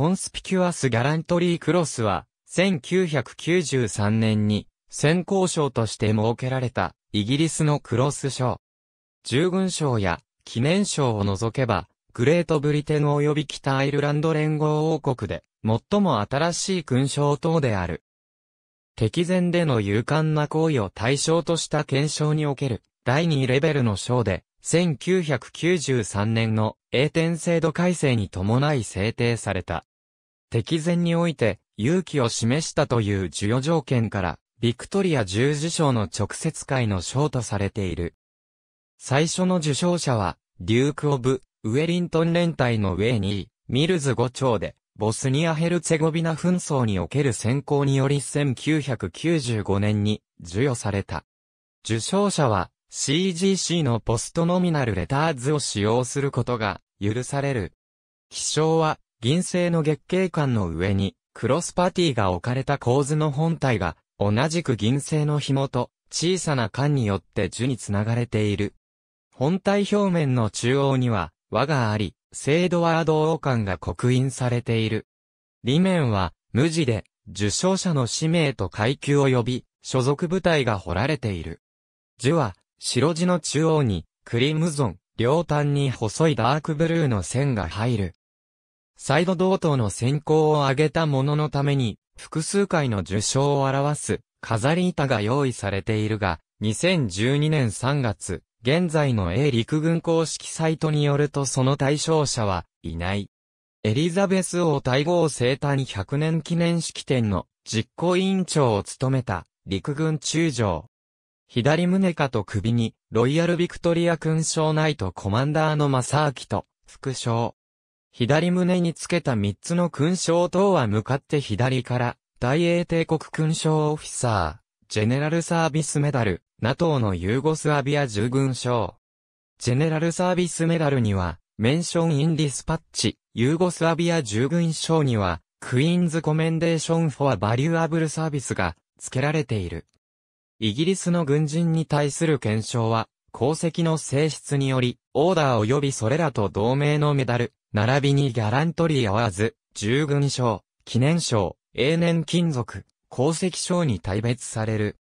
コンスピキュアス・ギャラントリー・クロスは、1993年に、先行賞として設けられた、イギリスのクロス賞。従軍賞や、記念賞を除けば、グレートブリテン及び北アイルランド連合王国で、最も新しい勲章等である。敵前での勇敢な行為を対象とした検証における、第2レベルの章で、1993年の英典制度改正に伴い制定された。敵前において勇気を示したという授与条件から、ビクトリア十字章の直接会の章とされている。最初の受賞者は、デューク・オブ・ウェリントン連隊のウェイニー、ミルズ5町で、ボスニア・ヘルツェゴビナ紛争における選考により1995年に授与された。受賞者は CGC のポストノミナルレターズを使用することが許される。記章は銀製の月桂冠の上に、クロスパティが置かれた構図の本体が、同じく銀製の紐と、小さな管によって樹につながれている。本体表面の中央には、輪があり、聖ドワード王冠が刻印されている。裏面は、無地で、受賞者の氏名と階級及び、所属部隊が彫られている。樹は、白地の中央に、クリムゾン、両端に細いダークブルーの線が入る。再度同等の選考を挙げたもののために、複数回の受賞を表す、飾り板が用意されているが、2012年3月、現在の A 陸軍公式サイトによるとその対象者は、いない。エリザベス王大号生誕100年記念式典の実行委員長を務めた陸軍中将。左胸下と首にロイヤルビクトリア勲章ナイトコマンダーの正明と副将。左胸につけた3つの勲章等は向かって左から、大英帝国勲章オフィサー、ジェネラルサービスメダル、NATO のユーゴスアビア従軍章。ジェネラルサービスメダルには、メンション・イン・ディスパッチ、ユーゴスアビア従軍章には、クイーンズ・コメンデーション・フォア・バリューアブル・サービスが付けられている。イギリスの軍人に対する検証は、功績の性質により、オーダー及びそれらと同盟のメダル、並びにギャラントリーアワーズ、従軍賞、記念賞、永年金属、功績賞に大別される。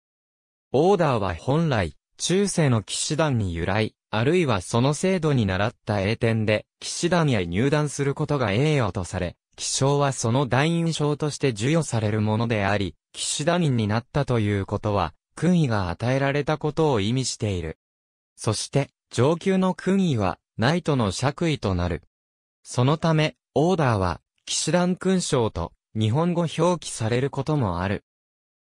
オーダーは本来、中世の騎士団に由来、あるいはその制度に習った英典で、騎士団へ入団することが栄誉とされ、騎賞はその団員賞として授与されるものであり、騎士団員になったということは、勲位が与えられたことを意味している。そして、上級の勲位は、ナイトの爵位となる。そのため、オーダーは、騎士団勲章と日本語表記されることもある。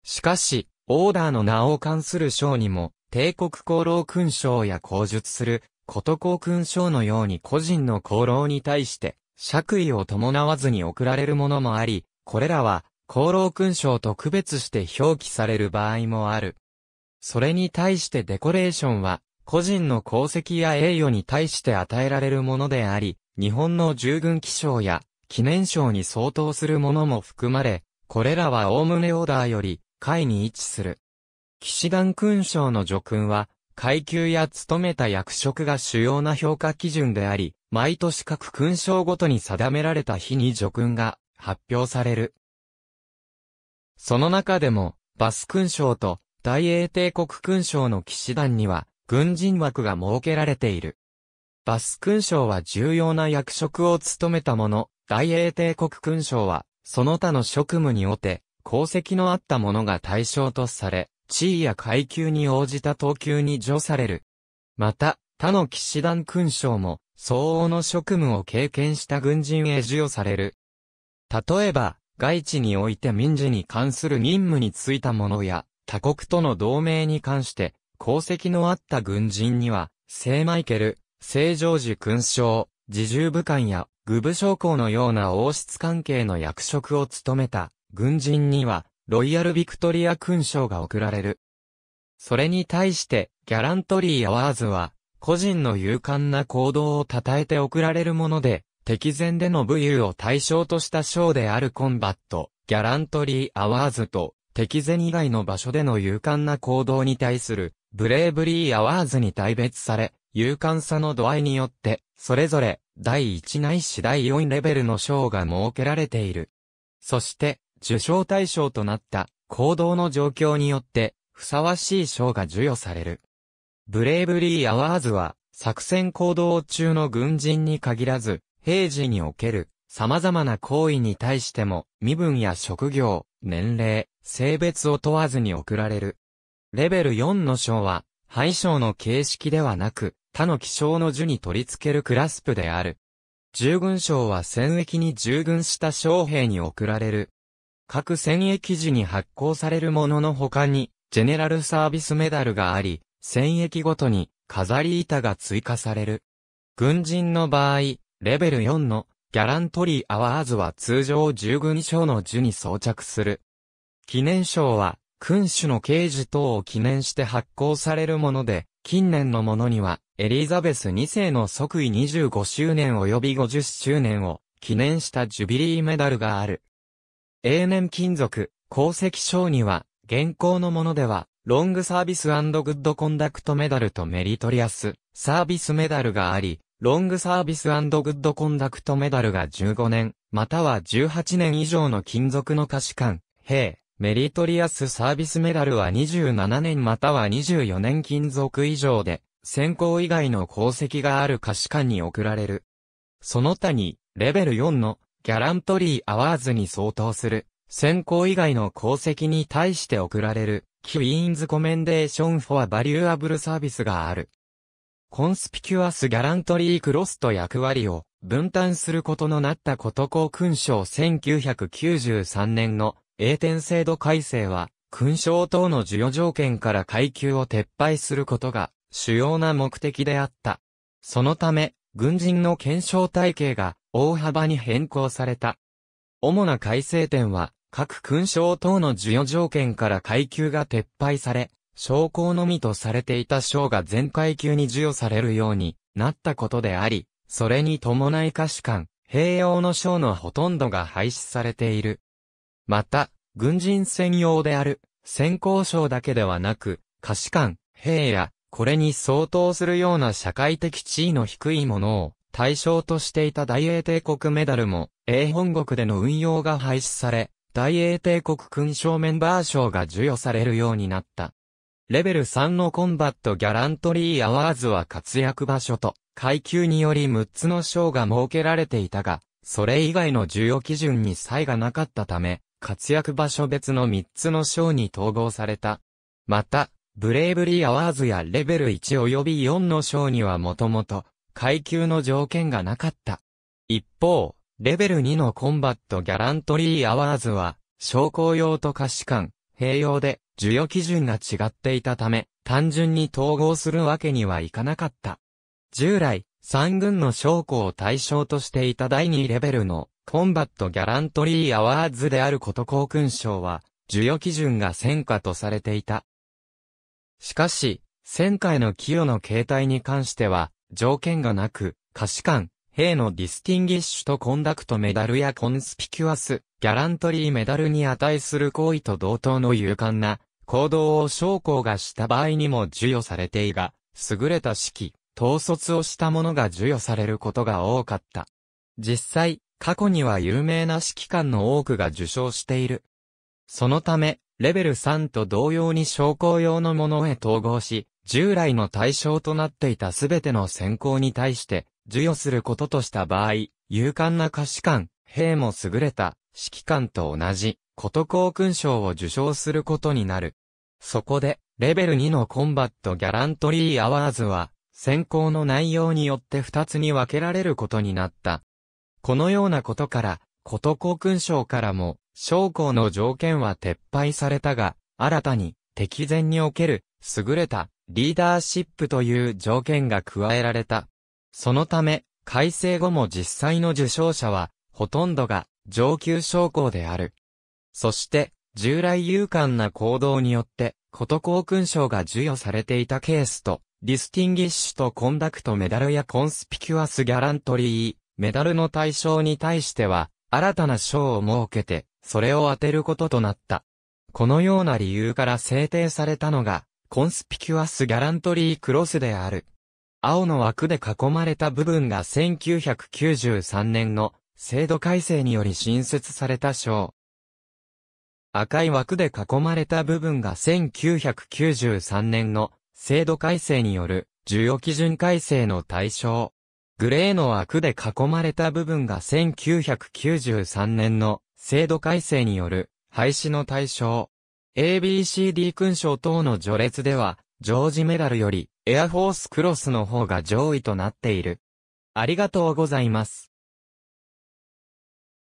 しかし、オーダーの名を冠する章にも、帝国功労勲章や口述する、こと功勲章のように個人の功労に対して、爵位を伴わずに贈られるものもあり、これらは、功労勲章と区別して表記される場合もある。それに対してデコレーションは、個人の功績や栄誉に対して与えられるものであり、日本の従軍記章や記念章に相当するものも含まれ、これらは概ねオーダーより下位に位置する。騎士団勲章の叙勲は、階級や務めた役職が主要な評価基準であり、毎年各勲章ごとに定められた日に叙勲が発表される。その中でも、バス勲章と大英帝国勲章の騎士団には、軍人枠が設けられている。バス勲章は重要な役職を務めた者、大英帝国勲章は、その他の職務におて、功績のあった者が対象とされ、地位や階級に応じた等級に除される。また、他の騎士団勲章も、相応の職務を経験した軍人へ授与される。例えば、外地において民事に関する任務に就いた者や、他国との同盟に関して、功績のあった軍人には、聖マイケル、正常時勲章、自重武官や、具部将校のような王室関係の役職を務めた、軍人には、ロイヤルビクトリア勲章が贈られる。それに対して、ギャラントリー・アワーズは、個人の勇敢な行動を称えて贈られるもので、敵前での武勇を対象とした賞であるコンバット、ギャラントリー・アワーズと、敵前以外の場所での勇敢な行動に対する、ブレイブリー・アワーズに大別され、勇敢さの度合いによって、それぞれ、第1ないし第4レベルの賞が設けられている。そして、受賞対象となった行動の状況によって、ふさわしい賞が授与される。ブレイブリーアワーズは、作戦行動中の軍人に限らず、平時における様々な行為に対しても、身分や職業、年齢、性別を問わずに贈られる。レベル4の賞は、敗賞の形式ではなく、他の気象の樹に取り付けるクラスプである。従軍賞は戦役に従軍した将兵に贈られる。各戦役時に発行されるものの他に、ジェネラルサービスメダルがあり、戦役ごとに飾り板が追加される。軍人の場合、レベル4のギャラントリーアワーズは通常従軍賞の樹に装着する。記念賞は、君主の刑事等を記念して発行されるもので、近年のものには、エリザベス2世の即位25周年及び50周年を記念したジュビリーメダルがある。永年金属、功績賞には、現行のものでは、ロングサービスグッドコンダクトメダルとメリトリアス、サービスメダルがあり、ロングサービスグッドコンダクトメダルが15年、または18年以上の金属の可視感、兵、メリトリアスサービスメダルは27年または24年金属以上で、選考以外の功績がある可視官に贈られる。その他に、レベル4のギャラントリーアワーズに相当する、選考以外の功績に対して贈られる、キウィーンズコメンデーションフォアバリューアブルサービスがある。コンスピキュアスギャラントリークロスと役割を分担することのなったこと公勲章1993年の栄転制度改正は、勲章等の授与条件から階級を撤廃することが主要な目的であった。そのため、軍人の検証体系が大幅に変更された。主な改正点は、各勲章等の授与条件から階級が撤廃され、将校のみとされていた章が全階級に授与されるようになったことであり、それに伴い下士官、併用の章のほとんどが廃止されている。また、軍人専用である、先行賞だけではなく、可視官、兵や、これに相当するような社会的地位の低いものを対象としていた大英帝国メダルも、英本国での運用が廃止され、大英帝国勲章メンバー賞が授与されるようになった。レベル3のコンバットギャラントリーアワーズは活躍場所と階級により6つの賞が設けられていたが、それ以外の授与基準に差異がなかったため、活躍場所別の3つの賞に統合された。また、ブレイブリーアワーズやレベル1及び4の賞にはもともと、階級の条件がなかった。一方、レベル2のコンバットギャラントリーアワーズは、商工用と可視館併用で、授与基準が違っていたため、単純に統合するわけにはいかなかった。従来、三軍の将校を対象としていた第2レベルのコンバットギャラントリーアワーズであること公勲賞は、授与基準が戦果とされていた。しかし、戦果への寄与の形態に関しては、条件がなく、可視感、兵のディスティンギッシュとコンダクトメダルやコンスピキュアス、ギャラントリーメダルに値する行為と同等の勇敢な行動を将校がした場合にも授与されていが、優れた指揮、統率をした者が授与されることが多かった。実際、過去には有名な指揮官の多くが受賞している。そのため、レベル3と同様に将校用のものへ統合し、従来の対象となっていたすべての選考に対して、授与することとした場合、勇敢な歌詞官、兵も優れた、指揮官と同じ、こと功勲章を受章することになる。そこで、レベル2のコンバットギャラントリーアワーズは、選考の内容によって2つに分けられることになった。このようなことから、こと公勲章からも、将校の条件は撤廃されたが、新たに、敵前における、優れた、リーダーシップという条件が加えられた。そのため、改正後も実際の受賞者は、ほとんどが、上級将校である。そして、従来勇敢な行動によって、こと公勲章が授与されていたケースと、ディスティンギッシュとコンダクトメダルやコンスピキュアスギャラントリー、メダルの対象に対しては、新たな賞を設けて、それを当てることとなった。このような理由から制定されたのが、コンスピキュアス・ギャラントリー・クロスである。青の枠で囲まれた部分が1993年の制度改正により新設された賞。赤い枠で囲まれた部分が1993年の制度改正による需要基準改正の対象。グレーの枠で囲まれた部分が1993年の制度改正による廃止の対象。ABCD 勲章等の序列では、ジョージメダルよりエアフォースクロスの方が上位となっている。ありがとうございます。